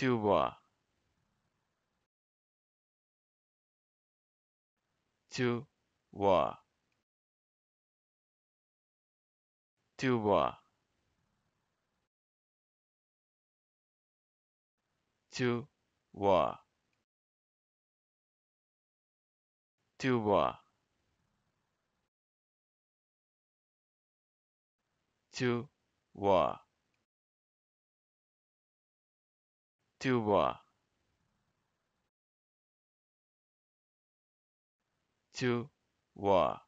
Tuba Tuba Tuba Tuba Tuba Tuba Dubois Dubois